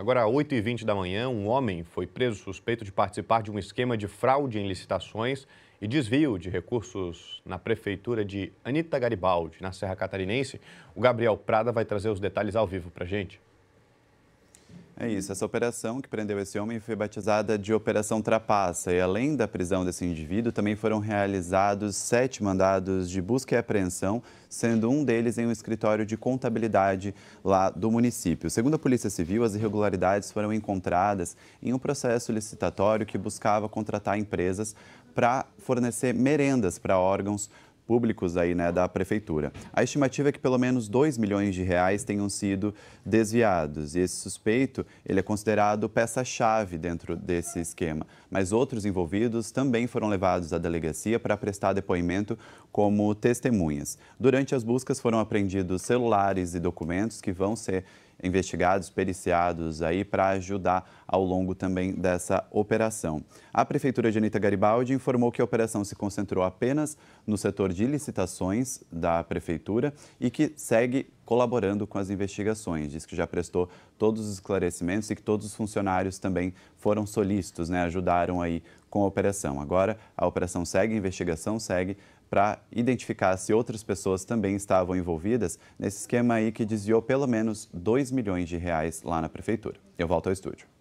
Agora, às 8h20 da manhã, um homem foi preso suspeito de participar de um esquema de fraude em licitações e desvio de recursos na prefeitura de Anita Garibaldi, na Serra Catarinense. O Gabriel Prada vai trazer os detalhes ao vivo para gente. É isso. Essa operação que prendeu esse homem foi batizada de Operação Trapaça. E além da prisão desse indivíduo, também foram realizados sete mandados de busca e apreensão, sendo um deles em um escritório de contabilidade lá do município. Segundo a Polícia Civil, as irregularidades foram encontradas em um processo licitatório que buscava contratar empresas para fornecer merendas para órgãos públicos aí, né, da prefeitura. A estimativa é que pelo menos 2 milhões de reais tenham sido desviados e esse suspeito ele é considerado peça-chave dentro desse esquema. Mas outros envolvidos também foram levados à delegacia para prestar depoimento como testemunhas. Durante as buscas foram apreendidos celulares e documentos que vão ser investigados, periciados aí para ajudar ao longo também dessa operação. A Prefeitura de Anitta Garibaldi informou que a operação se concentrou apenas no setor de licitações da Prefeitura e que segue colaborando com as investigações. Diz que já prestou todos os esclarecimentos e que todos os funcionários também foram solícitos, né, ajudaram aí com a operação. Agora, a operação segue, a investigação segue para identificar se outras pessoas também estavam envolvidas nesse esquema aí que desviou pelo menos 2 milhões de reais lá na prefeitura. Eu volto ao estúdio.